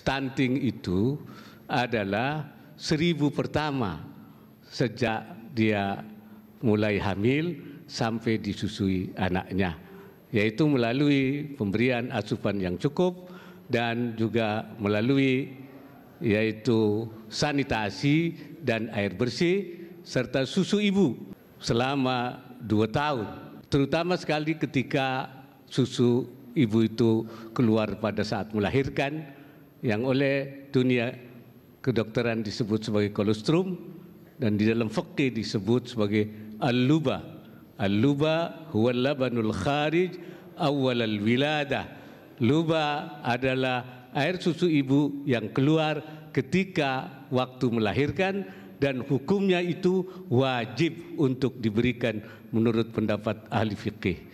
stunting itu adalah seribu pertama sejak dia mulai hamil sampai disusui anaknya yaitu melalui pemberian asupan yang cukup dan juga melalui yaitu sanitasi dan air bersih serta susu ibu selama dua tahun terutama sekali ketika susu ibu itu keluar pada saat melahirkan yang oleh dunia kedokteran disebut sebagai kolostrum dan di dalam fikih disebut sebagai al-luba. Al-luba huwa labanul kharij awal al wilada. Luba adalah air susu ibu yang keluar ketika waktu melahirkan dan hukumnya itu wajib untuk diberikan menurut pendapat ahli fikih.